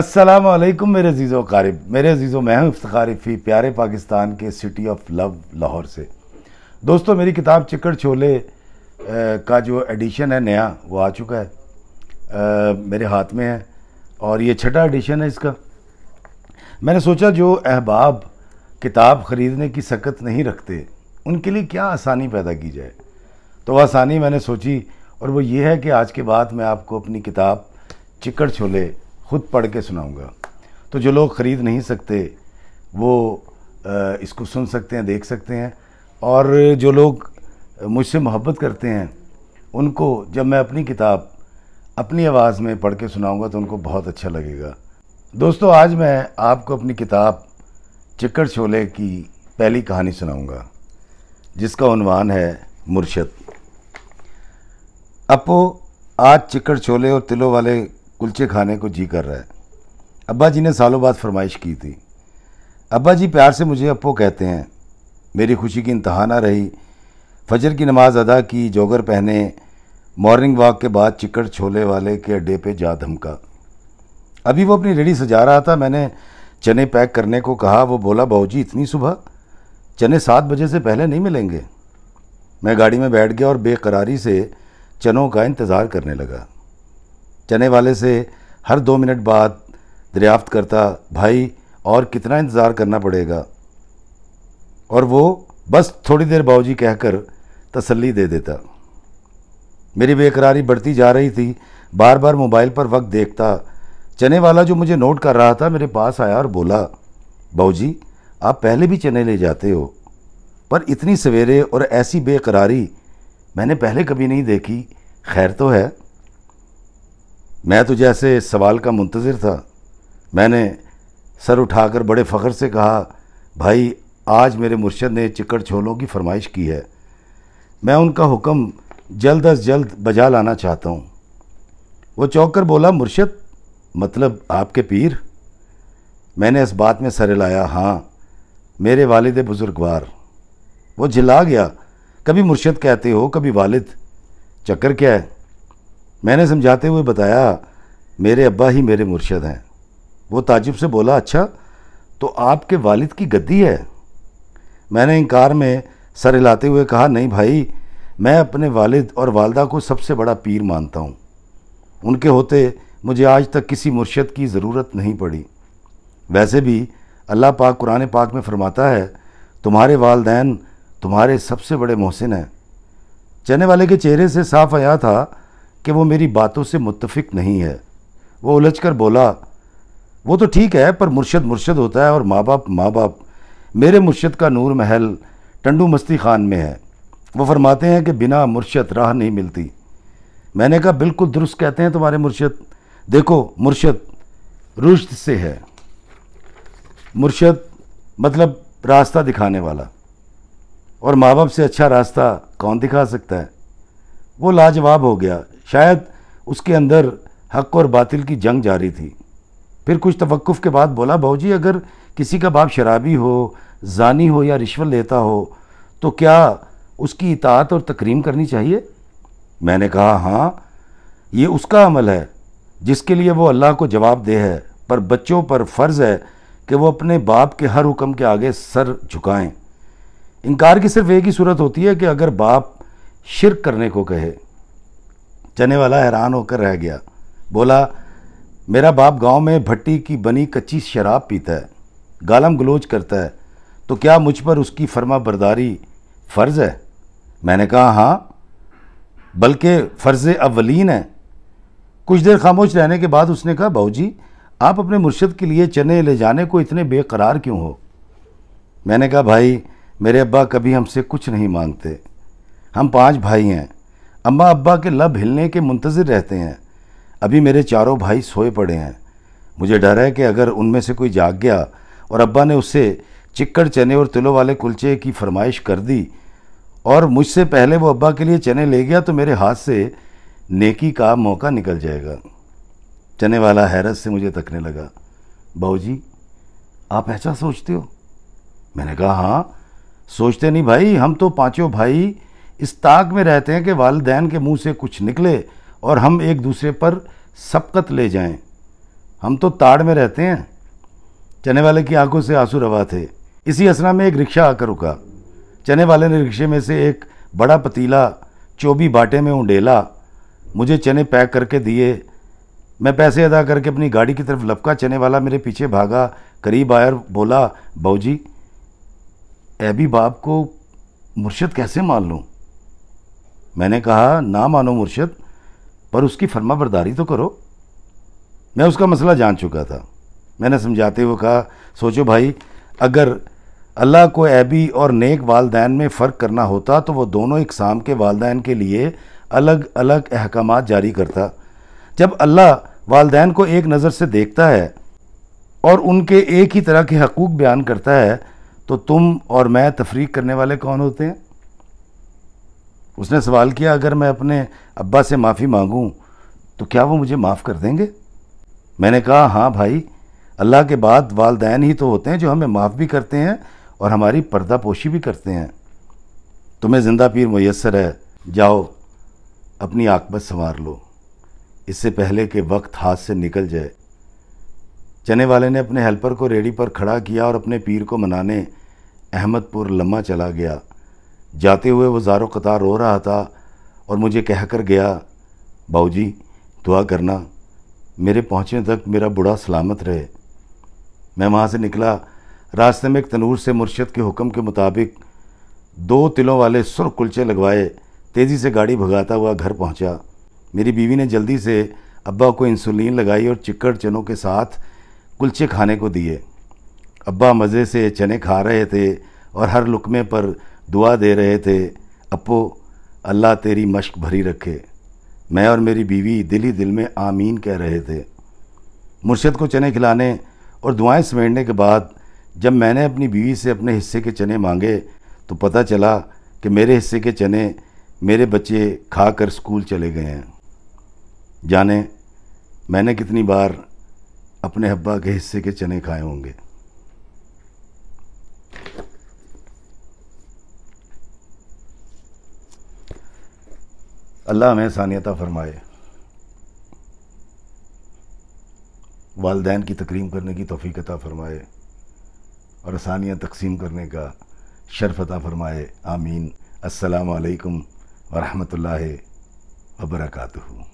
असलम मेरे अजीज़ वारब मेरे अजीज़ मैं हूँ इफ्तार फ़ी प्यारे पाकिस्तान के सिटी ऑफ लव लाहौर से दोस्तों मेरी किताब चिकड़ छोले का जो एडिशन है नया वो आ चुका है आ, मेरे हाथ में है और ये छठा एडिशन है इसका मैंने सोचा जो अहबाब किताब ख़रीदने की सकत नहीं रखते उनके लिए क्या आसानी पैदा की जाए तो आसानी मैंने सोची और वो ये है कि आज के बाद मैं आपको अपनी किताब चिकड़ छोले खुद पढ़ के सुनाऊँगा तो जो लोग ख़रीद नहीं सकते वो इसको सुन सकते हैं देख सकते हैं और जो लोग मुझसे मोहब्बत करते हैं उनको जब मैं अपनी किताब अपनी आवाज़ में पढ़ के सुनाऊँगा तो उनको बहुत अच्छा लगेगा दोस्तों आज मैं आपको अपनी किताब चिकड़ छोले की पहली कहानी सुनाऊँगा जिसका उनवान है मुर्शद अपो आज चिकड़ छोले और तिलों वाले कुलचे खाने को जी कर रहा है अब्बा जी ने सालों बाद फरमाइश की थी अब्बा जी प्यार से मुझे अपो कहते हैं मेरी खुशी की इंतहा ना रही फजर की नमाज़ अदा की जोगर पहने मॉर्निंग वॉक के बाद चिकड़ छोले वाले के अड्डे पे जा धमका अभी वो अपनी रेडी सजा रहा था मैंने चने पैक करने को कहा वो बोला जी इतनी सुबह चने सात बजे से पहले नहीं मिलेंगे मैं गाड़ी में बैठ गया और बेकरारी से चनों का इंतज़ार करने लगा चने वाले से हर दो मिनट बाद दरियाफ्त करता भाई और कितना इंतज़ार करना पड़ेगा और वो बस थोड़ी देर जी कहकर तसल्ली दे देता मेरी बेकरारी बढ़ती जा रही थी बार बार मोबाइल पर वक्त देखता चने वाला जो मुझे नोट कर रहा था मेरे पास आया और बोला बाबूजी आप पहले भी चने ले जाते हो पर इतनी सवेरे और ऐसी बेकरारी मैंने पहले कभी नहीं देखी खैर तो है मैं तो जैसे सवाल का मुंतज़र था मैंने सर उठाकर बड़े फ़ख्र से कहा भाई आज मेरे मुर्शद ने चिकड़ छोलों की फरमाइश की है मैं उनका हुक्म जल्द अज जल्द बजा लाना चाहता हूँ वो चौंक कर बोला मुर्शद मतलब आपके पीर मैंने इस बात में सर लाया हाँ मेरे वालिद बुज़ुर्गवार वो झिला गया कभी मुर्शद कहते हो कभी वालिद चक्कर क्या है मैंने समझाते हुए बताया मेरे अब्बा ही मेरे मुर्शद हैं वो ताजुब से बोला अच्छा तो आपके वालिद की गद्दी है मैंने इनकार में सर हिलाते हुए कहा नहीं भाई मैं अपने वालिद और वालदा को सबसे बड़ा पीर मानता हूँ उनके होते मुझे आज तक किसी मुर्शद की ज़रूरत नहीं पड़ी वैसे भी अल्लाह पाक कुरान पाक में फ़रमाता है तुम्हारे वालदेन तुम्हारे सबसे बड़े मोहसिन हैं चने वाले के चेहरे से साफ आया था कि वो मेरी बातों से मुतफिक नहीं है वो उलझ कर बोला वो तो ठीक है पर मुर्शद मुर्शद होता है और माँ बाप माँ बाप मेरे मुर्शद का नूर महल टंडू मस्ती खान में है वो फरमाते हैं कि बिना मुर्शद राह नहीं मिलती मैंने कहा बिल्कुल दुरुस्त कहते हैं तुम्हारे मुर्शद देखो मुर्शद रुश्त से है मुर्शद मतलब रास्ता दिखाने वाला और माँ बाप से अच्छा रास्ता कौन दिखा सकता है वो लाजवाब हो गया शायद उसके अंदर हक और बातिल की जंग जारी थी फिर कुछ तवक़ के बाद बोला भाजी अगर किसी का बाप शराबी हो जानी हो या रिश्वत लेता हो तो क्या उसकी इतात और तकरीम करनी चाहिए मैंने कहा हाँ ये उसका अमल है जिसके लिए वो अल्लाह को जवाब दे है पर बच्चों पर फ़र्ज़ है कि वो अपने बाप के हर हुक्म के आगे सर झुकाएं इनकार की सिर्फ एक ही सूरत होती है कि अगर बाप शिरक करने को कहे चने वाला हैरान होकर रह गया बोला मेरा बाप गांव में भट्टी की बनी कच्ची शराब पीता है गालम गलोच करता है तो क्या मुझ पर उसकी फर्मा बरदारी फ़र्ज़ है मैंने कहा हाँ बल्कि फ़र्ज़ अवलिन है कुछ देर खामोश रहने के बाद उसने कहा जी आप अपने मुर्शद के लिए चने ले जाने को इतने बेकरार क्यों हो मैंने कहा भाई मेरे अब्बा कभी हमसे कुछ नहीं मांगते हम पांच भाई हैं अम्मा अब्बा के लब हिलने के मुंतज़र रहते हैं अभी मेरे चारों भाई सोए पड़े हैं मुझे डर है कि अगर उनमें से कोई जाग गया और अब्बा ने उससे चिक्कड़ चने और तिलों वाले कुलचे की फरमाइश कर दी और मुझसे पहले वो अब्बा के लिए चने ले गया तो मेरे हाथ से नेकी का मौका निकल जाएगा चने वाला हैरत से मुझे तकने लगा बहू जी आप ऐसा सोचते हो मैंने कहा हाँ सोचते नहीं भाई हम तो पांचों भाई इस ताक में रहते हैं कि वालदेन के मुंह से कुछ निकले और हम एक दूसरे पर सबकत ले जाएं। हम तो ताड़ में रहते हैं चने वाले की आंखों से आंसू रवा थे इसी असना में एक रिक्शा आकर रुका चने वाले ने रिक्शे में से एक बड़ा पतीला चौबी बाटे में उंडेला मुझे चने पैक करके दिए मैं पैसे अदा करके अपनी गाड़ी की तरफ लपका चने वाला मेरे पीछे भागा करीब आया बोला भाजी एबी बाप को मुर्शद कैसे मान लूँ मैंने कहा ना मानो मुर्शद पर उसकी फर्मा बरदारी तो करो मैं उसका मसला जान चुका था मैंने समझाते हुए कहा सोचो भाई अगर अल्लाह को ऐबी और नेक वालदेन में फ़र्क करना होता तो वो दोनों इकसाम के वालदेन के लिए अलग अलग अहकाम जारी करता जब अल्लाह वालदेन को एक नज़र से देखता है और उनके एक ही तरह के हकूक़ बयान करता है तो तुम और मैं तफरीक करने वाले कौन होते हैं उसने सवाल किया अगर मैं अपने अब्बा से माफ़ी मांगूं तो क्या वो मुझे माफ़ कर देंगे मैंने कहा हाँ भाई अल्लाह के बाद वालदेन ही तो होते हैं जो हमें माफ़ भी करते हैं और हमारी पर्दापोशी भी करते हैं तुम्हें ज़िंदा पीर मैसर है जाओ अपनी आकबत संवार लो इससे पहले के वक्त हाथ से निकल जाए चने वाले ने अपने हेल्पर को रेडी पर खड़ा किया और अपने पीर को मनाने अहमदपुर लम्मा चला गया जाते हुए वो ज़ारो कतार रो रहा था और मुझे कह कर गया जी दुआ करना मेरे पहुँचने तक मेरा बुढ़ा सलामत रहे मैं वहाँ से निकला रास्ते में एक तनूर से मुर्शद के हुक्म के मुताबिक दो तिलों वाले सुर कुलचे लगवाए तेज़ी से गाड़ी भगाता हुआ घर पहुँचा मेरी बीवी ने जल्दी से अब्बा को इंसुलिन लगाई और चिक्कड़ चनों के साथ कुलचे खाने को दिए अब्बा मज़े से चने खा रहे थे और हर लुकमे पर दुआ दे रहे थे अपो अल्लाह तेरी मश्क भरी रखे मैं और मेरी बीवी दिल ही दिल में आमीन कह रहे थे मुर्शद को चने खिलाने और दुआएं समेटने के बाद जब मैंने अपनी बीवी से अपने हिस्से के चने मांगे तो पता चला कि मेरे हिस्से के चने मेरे बच्चे खा कर स्कूल चले गए हैं जाने मैंने कितनी बार अपने अब्बा के हिस्से के चने खाए होंगे अल्लाह हमें सानियता फरमाए वालदेन की तकरीम करने की तोफ़ी अता फ़रमाए और आसानियाँ तकसीम करने का शर्फ अता फ़रमाए आमीन असलकम वरहमल वबरकू